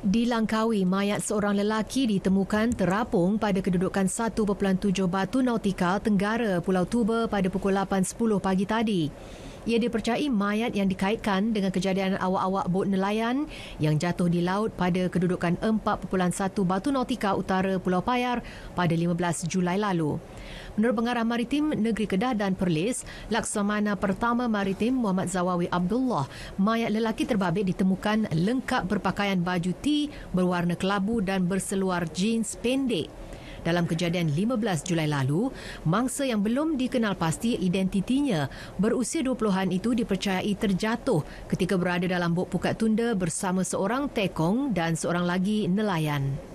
Di Langkawi, mayat seorang lelaki ditemukan terapung pada kedudukan 1.7 batu nautikal Tenggara Pulau Tuba pada pukul 8.10 pagi tadi. Ia dipercayai mayat yang dikaitkan dengan kejadian awak-awak bot nelayan yang jatuh di laut pada kedudukan 4.1 batu nautika utara Pulau Payar pada 15 Julai lalu. Menurut pengarah maritim Negeri Kedah dan Perlis, Laksamana Pertama Maritim Muhammad Zawawi Abdullah, mayat lelaki terbabit ditemukan lengkap berpakaian baju T berwarna kelabu dan berseluar jeans pendek dalam kejadian 15 Julai lalu, mangsa yang belum dikenal pasti identitinya berusia 20-an itu dipercayai terjatuh ketika berada dalam bot pukat tunda bersama seorang tekong dan seorang lagi nelayan.